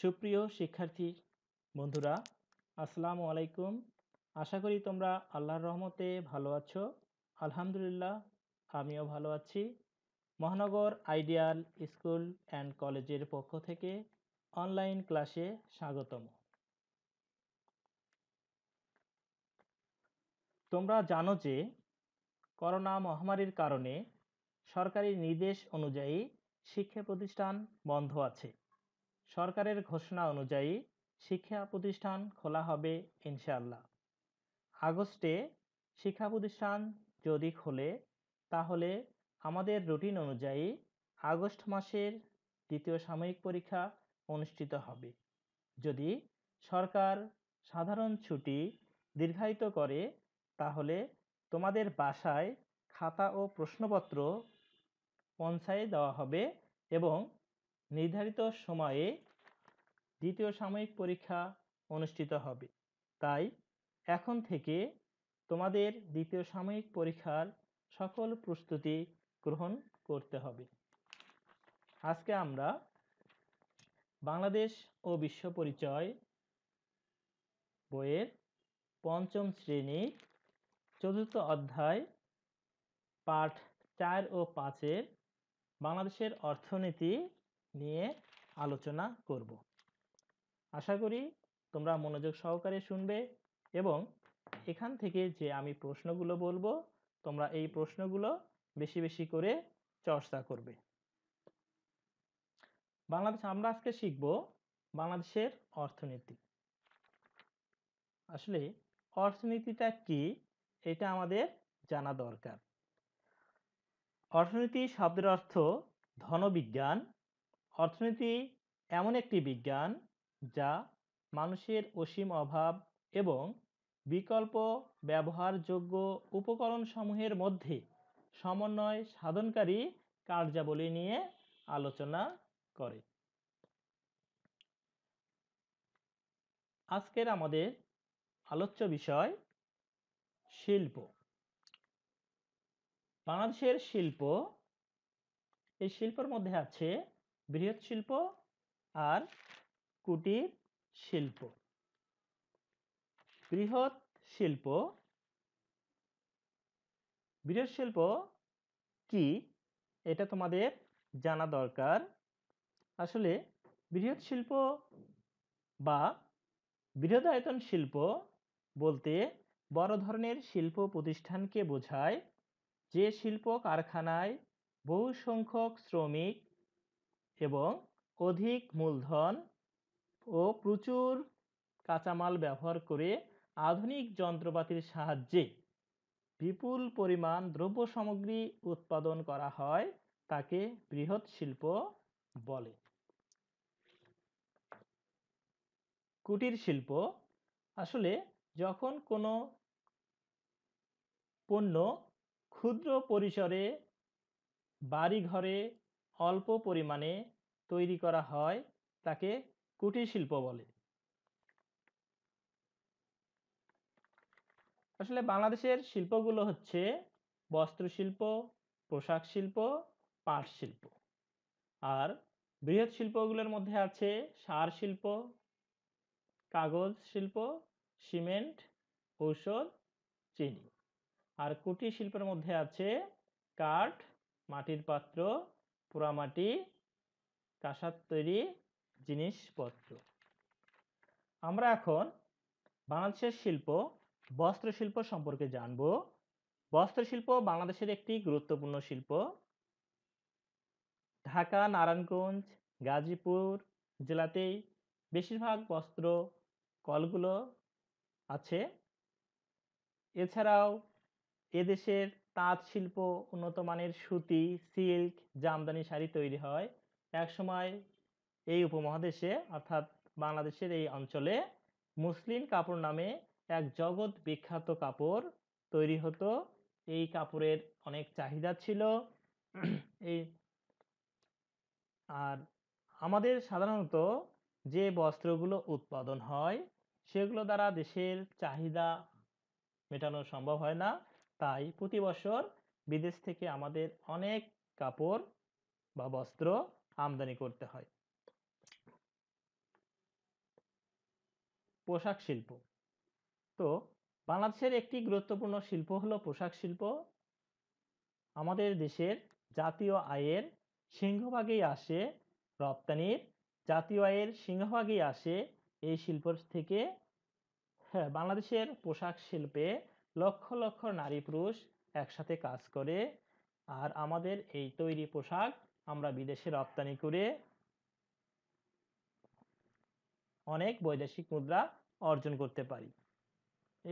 সুপ্রিয় শিক্ষার্থী বন্ধুরা আসসালামু আলাইকুম আশা করি তোমরা আল্লাহর রহমতে ভালো আছো আলহামদুলিল্লাহ আমিও ভালো আছি মহানগর আইডিয়াল স্কুল অ্যান্ড কলেজের পক্ষ থেকে অনলাইন ক্লাসে স্বাগতম তোমরা জানো যে করোনা মহামারীর কারণে সরকারি নির্দেশ অনুযায়ী শিক্ষা প্রতিষ্ঠান বন্ধ আছে সরকারের ঘোষণা অনুযায়ী শিক্ষা প্রতিষ্ঠান খোলা হবে ইনশাল্লাহ আগস্টে শিক্ষা প্রতিষ্ঠান যদি খোলে তাহলে আমাদের রুটিন অনুযায়ী আগস্ট মাসের দ্বিতীয় সাময়িক পরীক্ষা অনুষ্ঠিত হবে যদি সরকার সাধারণ ছুটি দীর্ঘায়িত করে তাহলে তোমাদের বাসায় খাতা ও প্রশ্নপত্র পৌঁছায় দেওয়া হবে এবং নির্ধারিত সময়ে দ্বিতীয় সাময়িক পরীক্ষা অনুষ্ঠিত হবে তাই এখন থেকে তোমাদের দ্বিতীয় সাময়িক পরীক্ষার সকল প্রস্তুতি গ্রহণ করতে হবে আজকে আমরা বাংলাদেশ ও বিশ্ব পরিচয় বইয়ের পঞ্চম শ্রেণী চতুর্থ অধ্যায় পাঠ চার ও পাঁচের বাংলাদেশের অর্থনীতি নিয়ে আলোচনা করব আশা করি তোমরা মনোযোগ সহকারে শুনবে এবং এখান থেকে যে আমি প্রশ্নগুলো বলবো তোমরা এই প্রশ্নগুলো বেশি বেশি করে চর্চা করবে বাংলাদেশ আমরা আজকে শিখব বাংলাদেশের অর্থনীতি আসলে অর্থনীতিটা কি এটা আমাদের জানা দরকার অর্থনীতি শব্দের অর্থ ধনবিজ্ঞান অর্থনীতি এমন একটি বিজ্ঞান যা মানুষের অসীম অভাব এবং বিকল্প ব্যবহারযোগ্য উপকরণসমূহের মধ্যে সমন্বয় সাধনকারী কার্যাবলী নিয়ে আলোচনা করে আজকের আমাদের আলোচ্য বিষয় শিল্প বাংলাদেশের শিল্প এই শিল্পের মধ্যে আছে বৃহৎ শিল্প আর কুটির শিল্প বৃহৎ শিল্প বৃহৎ শিল্প কি এটা তোমাদের জানা দরকার আসলে বৃহৎ শিল্প বা বৃহদায়তন শিল্প বলতে বড় ধরনের শিল্প প্রতিষ্ঠানকে বোঝায় যে শিল্প কারখানায় বহু সংখ্যক শ্রমিক এবং অধিক মূলধন ও প্রচুর কাঁচামাল ব্যবহার করে আধুনিক যন্ত্রপাতির সাহায্যে বিপুল পরিমাণ দ্রব্য সামগ্রী উৎপাদন করা হয় তাকে বৃহৎ শিল্প বলে কুটির শিল্প আসলে যখন কোনো পণ্য ক্ষুদ্র পরিসরে বাড়িঘরে অল্প পরিমাণে তৈরি করা হয় তাকে কুটির শিল্প বলে আসলে বাংলাদেশের শিল্পগুলো হচ্ছে বস্ত্রশিল্প পোশাক শিল্প পাট শিল্প আর বৃহৎ শিল্পগুলোর মধ্যে আছে সার শিল্প কাগজ শিল্প সিমেন্ট ঔষধ চিনি আর কুটির শিল্পের মধ্যে আছে কাঠ মাটির পাত্র পোড়ামাটি কাঁসার তৈরি জিনিসপত্র আমরা এখন বাংলাদেশের শিল্প বস্ত্রশিল্প সম্পর্কে জানব বস্ত্রশিল্প বাংলাদেশের একটি গুরুত্বপূর্ণ শিল্প ঢাকা নারায়ণগঞ্জ গাজীপুর জেলাতেই বেশিরভাগ বস্ত্র কলগুলো আছে এছাড়াও এদেশের তাঁত শিল্প উন্নত মানের সুতি সিল্ক জামদানি শাড়ি তৈরি হয় একসময় এই উপমহাদেশে অর্থাৎ বাংলাদেশের এই অঞ্চলে মুসলিম কাপড় নামে এক জগৎ বিখ্যাত কাপড় তৈরি হতো এই কাপড়ের অনেক চাহিদা ছিল এই আর আমাদের সাধারণত যে বস্ত্রগুলো উৎপাদন হয় সেগুলো দ্বারা দেশের চাহিদা মেটানো সম্ভব হয় না তাই প্রতি বছর বিদেশ থেকে আমাদের অনেক কাপড় বা বস্ত্র আমদানি করতে হয় পোশাক শিল্প তো বাংলাদেশের একটি গুরুত্বপূর্ণ শিল্প হল পোশাক শিল্প আমাদের দেশের জাতীয় আয়ের সিংহভাগেই আসে রপ্তানির জাতীয় আয়ের সিংহভাগই আসে এই শিল্প থেকে হ্যাঁ বাংলাদেশের পোশাক শিল্পে লক্ষ লক্ষ নারী পুরুষ একসাথে কাজ করে আর আমাদের এই তৈরি পোশাক আমরা বিদেশে রপ্তানি করে অনেক বৈদেশিক মুদ্রা অর্জন করতে পারি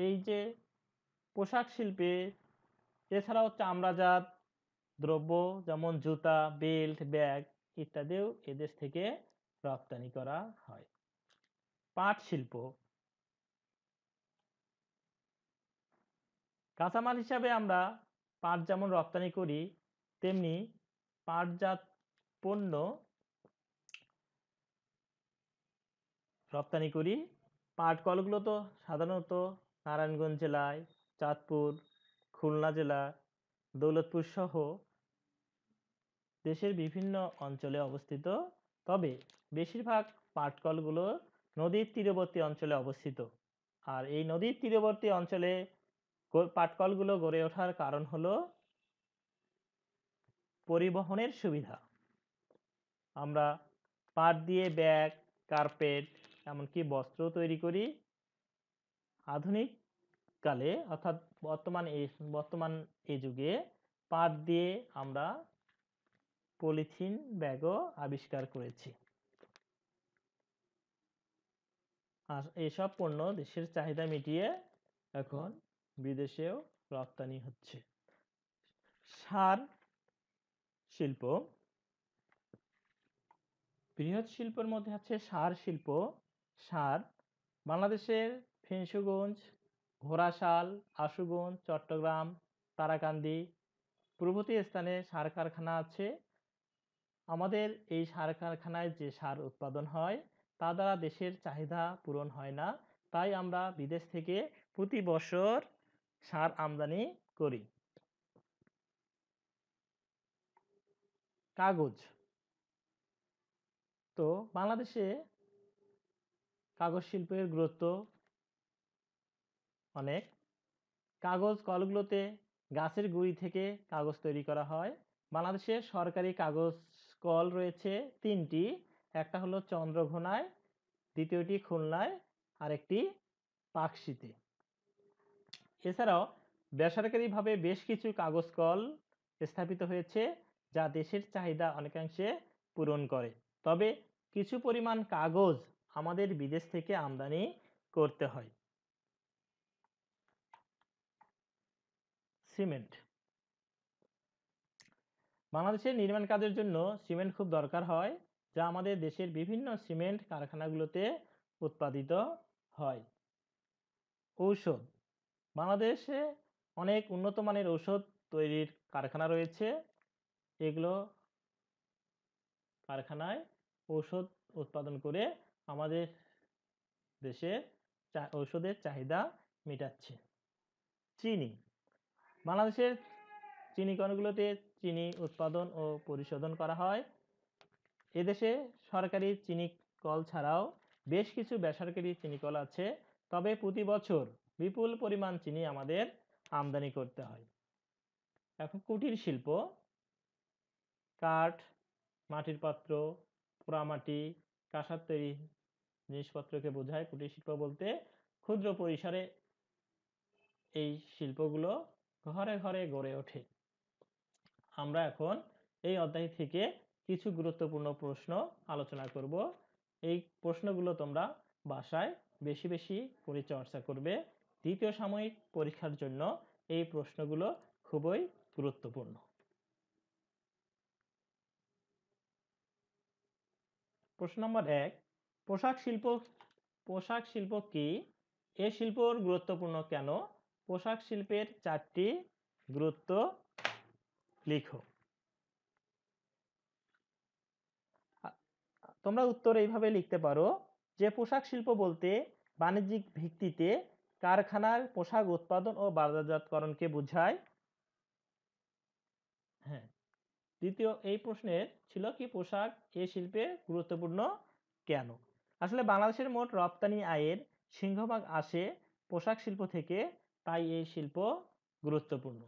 এই যে পোশাক শিল্পে এছাড়াও চামড়াজাত দ্রব্য যেমন জুতা বেল্ট ব্যাগ ইত্যাদিও এদেশ থেকে রপ্তানি করা হয় পাট শিল্প কাঁচামাল হিসাবে আমরা পাট যেমন রপ্তানি করি তেমনি পাটজাত পণ্য রপ্তানি করি পাট কলগুলো তো সাধারণত নারায়ণগঞ্জ জেলায় চাঁদপুর খুলনা জেলা দৌলতপুর সহ দেশের বিভিন্ন অঞ্চলে অবস্থিত তবে বেশিরভাগ পাটকলগুলো নদীর তীরবর্তী অঞ্চলে অবস্থিত আর এই নদীর তীরবর্তী অঞ্চলে পাটকলগুলো গড়ে ওঠার কারণ হলো পরিবহনের সুবিধা আমরা পাট দিয়ে ব্যাগ কার্পেট এমনকি বস্ত্র তৈরি করি আধুনিক কালে অর্থাৎ বর্তমান এই বর্তমান এই যুগে পাট দিয়ে আমরা পলিথিন ব্যাগও আবিষ্কার করেছি আর এসব পণ্য দেশের চাহিদা মিটিয়ে এখন বিদেশেও রপ্তানি হচ্ছে সার শিল্প বৃহৎ শিল্পের মধ্যে আছে সার শিল্প সার বাংলাদেশের ফেন্সুগঞ্জ ঘোড়াশাল আশুগঞ্জ চট্টগ্রাম তারাকান্দি প্রভৃতি স্থানে সার কারখানা আছে আমাদের এই সার কারখানায় যে সার উৎপাদন হয় তা দ্বারা দেশের চাহিদা পূরণ হয় না তাই আমরা বিদেশ থেকে প্রতি বছর সার আমদানি করি কাগজ তো বাংলাদেশে কাগজ শিল্পের গুরুত্ব অনেক কাগজ কলগুলোতে গাছের গুঁড়ি থেকে কাগজ তৈরি করা হয় বাংলাদেশে সরকারি কাগজ কল রয়েছে তিনটি একটা হলো চন্দ্রঘোনায় দ্বিতীয়টি খুলনায় আরেকটি পাকশিতে এছাড়াও বেসরকারিভাবে বেশ কিছু কাগজ কল স্থাপিত হয়েছে যা দেশের চাহিদা অনেকাংশে পূরণ করে তবে কিছু পরিমাণ কাগজ আমাদের বিদেশ থেকে আমদানি করতে হয় সিমেন্ট বাংলাদেশের নির্মাণ কাজের জন্য সিমেন্ট খুব দরকার হয় যা আমাদের দেশের বিভিন্ন সিমেন্ট কারখানাগুলোতে উৎপাদিত হয় ঔষধ বাংলাদেশে অনেক উন্নত মানের ঔষধ তৈরির কারখানা রয়েছে এগুলো কারখানায় ঔষধ উৎপাদন করে আমাদের দেশে ঔষধের চাহিদা মেটাচ্ছে চিনি বাংলাদেশের চিনি কণগুলোতে চিনি উৎপাদন ও পরিশোধন করা হয় এদেশে সরকারি চিনি কল ছাড়াও বেশ কিছু বেসরকারি চিনি কল আছে তবে প্রতি বছর বিপুল পরিমাণ চিনি আমাদের আমদানি করতে হয় এখন কুটির শিল্প কাঠ মাটির পাত্র পোড়ামাটি কাঁসার তৈরি জিনিসপত্রকে বোঝায় কুটির শিল্প বলতে ক্ষুদ্র পরিসরে এই শিল্পগুলো ঘরে ঘরে গড়ে ওঠে আমরা এখন এই অধ্যায় থেকে কিছু গুরুত্বপূর্ণ প্রশ্ন আলোচনা করব এই প্রশ্নগুলো তোমরা বাসায় বেশি বেশি করে চর্চা করবে দ্বিতীয় সাময়িক পরীক্ষার জন্য এই প্রশ্নগুলো খুবই গুরুত্বপূর্ণ প্রশ্ন নম্বর এক পোশাক শিল্প পোশাক শিল্প কি এ শিল্পর গুরুত্বপূর্ণ কেন পোশাক শিল্পের চারটি গুরুত্ব লিখো তোমরা উত্তর এইভাবে লিখতে পারো যে পোশাক শিল্প বলতে বাণিজ্যিক ভিত্তিতে কারখানার পোশাক উৎপাদন ও বাজারজাতকরণকে বোঝায় হ্যাঁ দ্বিতীয় এই প্রশ্নের ছিল কি পোশাক এ শিল্পে গুরুত্বপূর্ণ কেন আসলে বাংলাদেশের মোট রপ্তানি আয়ের সিংহভাগ আসে পোশাক শিল্প থেকে তাই এই শিল্প গুরুত্বপূর্ণ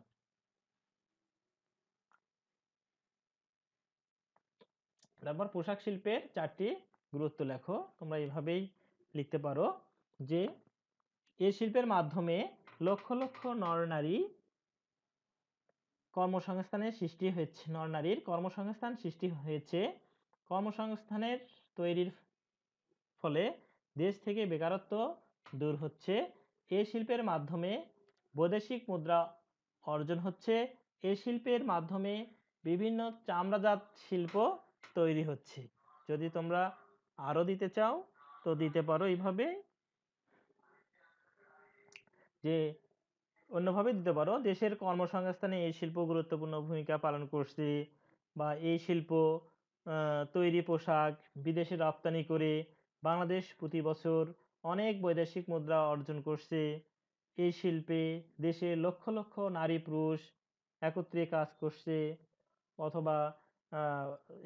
তারপর পোশাক শিল্পের চারটি গুরুত্ব লেখো তোমরা এভাবেই লিখতে পারো যে এ শিল্পের মাধ্যমে লক্ষ লক্ষ নরনারী কর্মসংস্থানের সৃষ্টি হয়েছে নরনারীর কর্মসংস্থান সৃষ্টি হয়েছে কর্মসংস্থানের তৈরির ফলে দেশ থেকে বেকারত্ব দূর হচ্ছে এ শিল্পের মাধ্যমে বৈদেশিক মুদ্রা অর্জন হচ্ছে এ শিল্পের মাধ্যমে বিভিন্ন চামড়াজাত শিল্প তৈরি হচ্ছে যদি তোমরা আরও দিতে চাও তো দিতে পারো এইভাবে যে অন্যভাবে দিতে পারো দেশের কর্মসংস্থানে এই শিল্প গুরুত্বপূর্ণ ভূমিকা পালন করছে বা এই শিল্প তৈরি পোশাক বিদেশে রপ্তানি করে বাংলাদেশ প্রতি বছর অনেক বৈদেশিক মুদ্রা অর্জন করছে এই শিল্পে দেশে লক্ষ লক্ষ নারী পুরুষ একত্রে কাজ করছে অথবা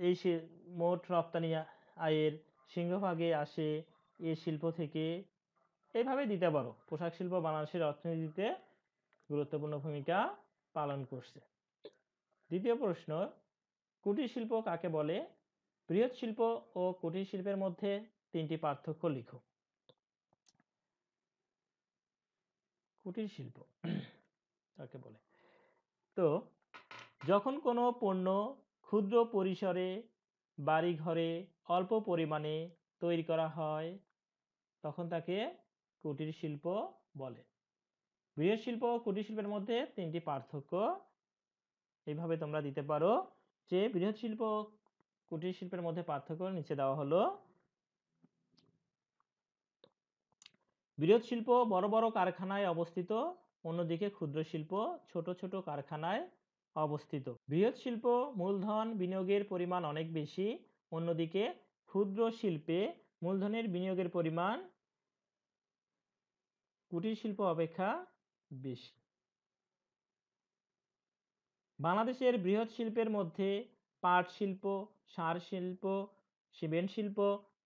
এই মোট রপ্তানি আয়ের সিংহভাগে আসে এই শিল্প থেকে এইভাবে দিতে পারো পোশাক শিল্প বাংলাদেশের অর্থনীতিতে গুরুত্বপূর্ণ ভূমিকা পালন করছে দ্বিতীয় প্রশ্ন কুটির শিল্প কাকে বলে বৃহৎ শিল্প ও কুটির শিল্পের মধ্যে তিনটি পার্থক্য লিখো কুটির শিল্প কাকে বলে তো যখন কোনো পণ্য ক্ষুদ্র পরিসরে বাড়িঘরে অল্প পরিমাণে তৈরি করা হয় তখন তাকে কুটির শিল্প বলে বৃহৎ শিল্প ও কুটির শিল্পের মধ্যে তিনটি পার্থক্য এইভাবে তোমরা দিতে পারো যে বৃহৎ শিল্প ও কুটির শিল্পের মধ্যে পার্থক্য নিচে দেওয়া হলো বৃহৎ শিল্প বড় বড় কারখানায় অবস্থিত অন্যদিকে ক্ষুদ্র শিল্প ছোট ছোট কারখানায় অবস্থিত বৃহৎ শিল্প মূলধন বিনিয়োগের পরিমাণ অনেক বেশি অন্যদিকে ক্ষুদ্র শিল্পে মূলধনের বিনিয়োগের পরিমাণ কুটির শিল্প অপেক্ষা বেশি বাংলাদেশের বৃহৎ শিল্পের মধ্যে পাট শিল্প সার শিল্প সিমেন্ট শিল্প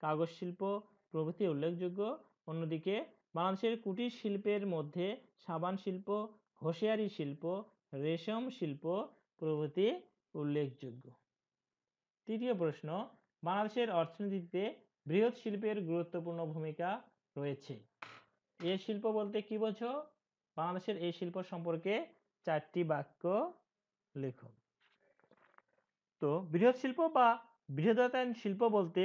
কাগজ শিল্প প্রভৃতি উল্লেখযোগ্য অন্যদিকে বাংলাদেশের কুটির শিল্পের মধ্যে সাবান শিল্প হোশিয়ারি শিল্প রেশম শিল্প প্রভৃতি উল্লেখযোগ্য তৃতীয় প্রশ্ন বাংলাদেশের অর্থনীতিতে বৃহৎ শিল্পের গুরুত্বপূর্ণ ভূমিকা রয়েছে এ শিল্প বলতে কি বোঝো বাংলাদেশের এই শিল্প সম্পর্কে চারটি বাক্য লেখো তো বৃহৎ শিল্প বা বৃহদায়তন শিল্প বলতে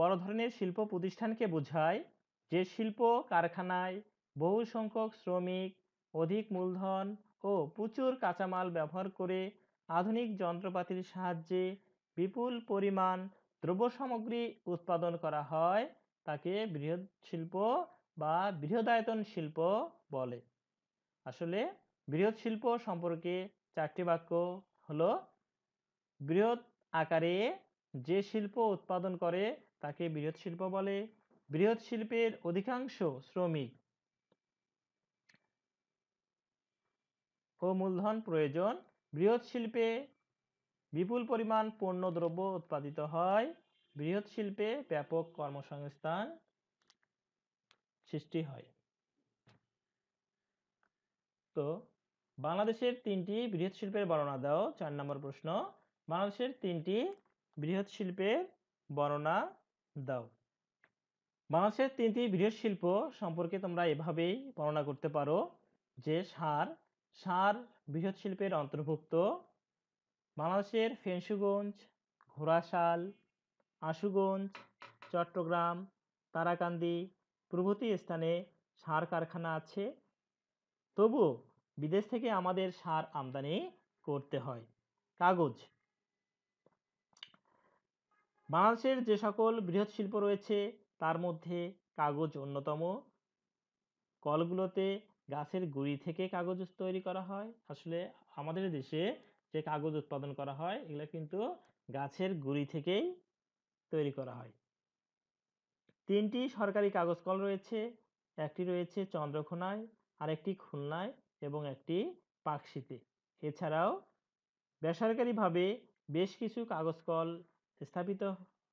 বড় ধরনের শিল্প প্রতিষ্ঠানকে বোঝায় যে শিল্প কারখানায় বহু সংখ্যক শ্রমিক অধিক মূলধন ও প্রচুর কাঁচামাল ব্যবহার করে আধুনিক যন্ত্রপাতির সাহায্যে বিপুল পরিমাণ দ্রব্য সামগ্রী উৎপাদন করা হয় তাকে বৃহৎ শিল্প বা বৃহদায়তন শিল্প বলে আসলে বৃহৎ শিল্প সম্পর্কে চারটি বাক্য হলো বৃহৎ আকারে যে শিল্প উৎপাদন করে তাকে বৃহৎ শিল্প বলে বৃহৎ শিল্পের অধিকাংশ শ্রমিক ও মূলধন প্রয়োজন বৃহৎ শিল্পে বিপুল পরিমাণ পণ্যদ্রব্য উৎপাদিত হয় বৃহৎ শিল্পে ব্যাপক কর্মসংস্থান সৃষ্টি হয় তো বাংলাদেশের তিনটি বৃহৎ শিল্পের বর্ণনা দাও চার নম্বর প্রশ্ন বাংলাদেশের তিনটি বৃহৎ শিল্পের বর্ণনা দাও বাংলাদেশের তিনটি বৃহৎ শিল্প সম্পর্কে তোমরা এভাবেই বর্ণনা করতে পারো যে সার সার বৃহৎ শিল্পের অন্তর্ভুক্ত বাংলাদেশের ফেন্সুগঞ্জ ঘোড়াশাল আশুগঞ্জ চট্টগ্রাম তারাকান্দি প্রভৃতি স্থানে সার কারখানা আছে তবু বিদেশ থেকে আমাদের সার আমদানি করতে হয় কাগজ বাংলাদেশের যে সকল বৃহৎ শিল্প রয়েছে তার মধ্যে কাগজ অন্যতম কলগুলোতে গাছের গুড়ি থেকে কাগজ তৈরি করা হয় আসলে আমাদের দেশে যে কাগজ উৎপাদন করা হয় এগুলো কিন্তু গাছের গুড়ি থেকেই তৈরি করা হয় তিনটি সরকারি কাগজ কল রয়েছে একটি রয়েছে চন্দ্রকোনায় আরেকটি খুলনায় এবং একটি পাকশিতে এছাড়াও বেসরকারিভাবে বেশ কিছু কাগজ কল স্থাপিত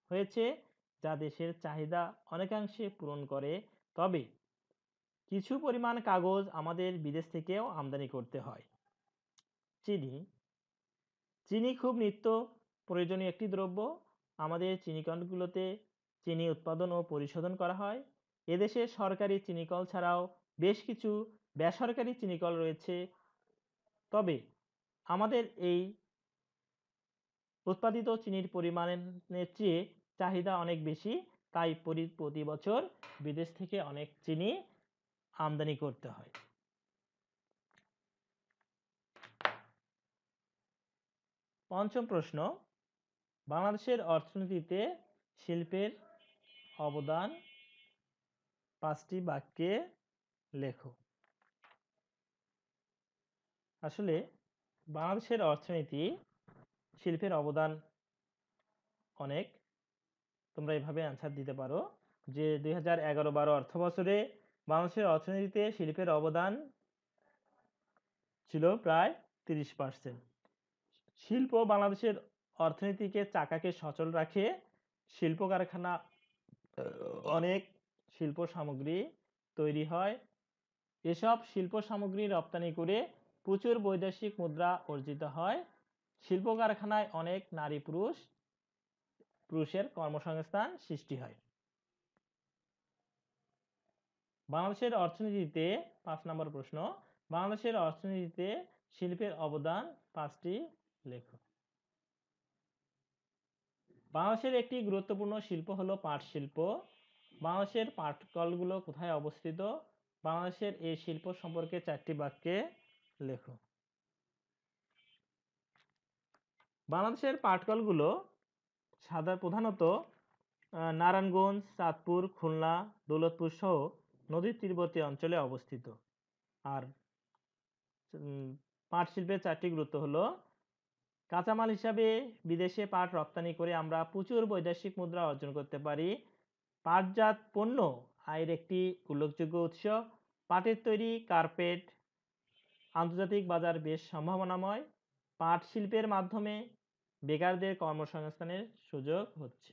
হয়েছে যা দেশের চাহিদা অনেকাংশে পূরণ করে তবে কিছু পরিমাণ কাগজ আমাদের বিদেশ থেকেও আমদানি করতে হয় চিনি চিনি খুব নিত্য প্রয়োজনীয় একটি দ্রব্য আমাদের চিনিকণগুলোতে চিনি উৎপাদন ও পরিশোধন করা হয় এদেশে সরকারি চিনিকল ছাড়াও বেশ কিছু বেসরকারি চিনিকল রয়েছে তবে আমাদের এই উৎপাদিত চিনির পরিমাণের চেয়ে চাহিদা অনেক বেশি তাই প্রতি বছর বিদেশ থেকে অনেক চিনি আমদানি করতে হয় পঞ্চম প্রশ্ন বাংলাদেশের অর্থনীতিতে শিল্পের অবদান পাঁচটি বাক্যে লেখো আসলে বাংলাদেশের অর্থনীতি শিল্পের অবদান অনেক তোমরা এভাবে অ্যান্সার দিতে পারো যে দুই হাজার এগারো বারো অর্থ বছরে বাংলাদেশের অর্থনীতিতে শিল্পের অবদান ছিল প্রায় তিরিশ পার্সেন্ট শিল্প বাংলাদেশের অর্থনীতিকে চাকাকে সচল রাখে শিল্প কারখানা অনেক শিল্প সামগ্রী তৈরি হয় এসব শিল্প সামগ্রী রপ্তানি করে প্রচুর বৈদেশিক মুদ্রা অর্জিত হয় শিল্প কারখানায় অনেক নারী পুরুষ পুরুষের কর্মসংস্থান সৃষ্টি হয় বাংলাদেশের অর্থনীতিতে পাঁচ নম্বর প্রশ্ন বাংলাদেশের অর্থনীতিতে শিল্পের অবদান পাঁচটি লেখো বাংলাদেশের একটি গুরুত্বপূর্ণ শিল্প হলো পাট শিল্প বাংলাদেশের পাট কলগুলো কোথায় অবস্থিত বাংলাদেশের এই শিল্প সম্পর্কে চারটি বাক্যে লেখো বাংলাদেশের পাটকলগুলো সাদা প্রধানত নারায়ণগঞ্জ চাঁদপুর খুলনা দৌলতপুর সহ নদীর তীরবর্তী অঞ্চলে অবস্থিত আর পাট শিল্পের চারটি গুরুত্ব হলো কাঁচামাল হিসাবে বিদেশে পাট রপ্তানি করে আমরা প্রচুর বৈদেশিক মুদ্রা অর্জন করতে পারি পাটজাত পণ্য আয়ের একটি উল্লেখযোগ্য উৎস পাটের তৈরি কার্পেট আন্তর্জাতিক বাজার বেশ সম্ভাবনাময় পাট শিল্পের মাধ্যমে বেকারদের কর্মসংস্থানের সুযোগ হচ্ছে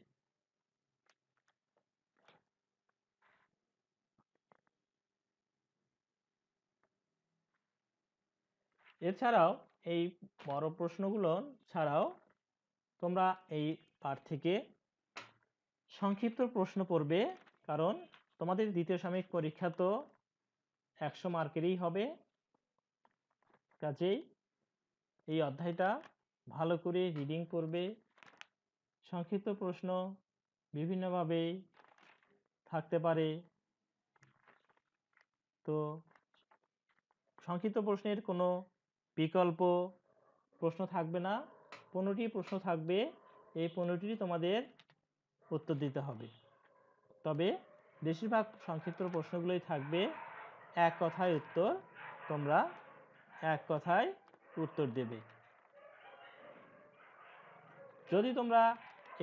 এছাড়াও এই বড় প্রশ্নগুলো ছাড়াও তোমরা এই পাঠ থেকে সংক্ষিপ্ত প্রশ্ন পড়বে কারণ তোমাদের দ্বিতীয় সাময়িক পরীক্ষা তো একশো মার্কেরই হবে কাজেই এই অধ্যায়টা ভালো করে রিডিং করবে সংক্ষিপ্ত প্রশ্ন বিভিন্নভাবে থাকতে পারে তো সংক্ষিপ্ত প্রশ্নের কোনো বিকল্প প্রশ্ন থাকবে না পনেরোটি প্রশ্ন থাকবে এই পনেরোটি তোমাদের উত্তর দিতে হবে তবে বেশিরভাগ সংক্ষিপ্ত প্রশ্নগুলোই থাকবে এক কথায় উত্তর তোমরা এক কথায় উত্তর দেবে যদি তোমরা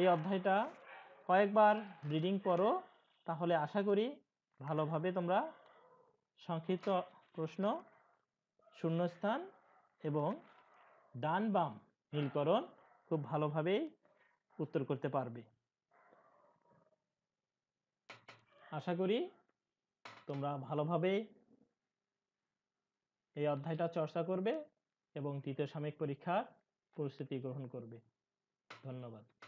এই অধ্যায়টা কয়েকবার রিডিং করো তাহলে আশা করি ভালোভাবে তোমরা সংক্ষিপ্ত প্রশ্ন শূন্যস্থান এবং ডান বাম নীলকরণ খুব ভালোভাবে উত্তর করতে পারবে আশা করি তোমরা ভালোভাবে এই অধ্যায়টা চর্চা করবে এবং তৃতীয় সাময়িক পরীক্ষার প্রস্তুতি গ্রহণ করবে ধন্যবাদ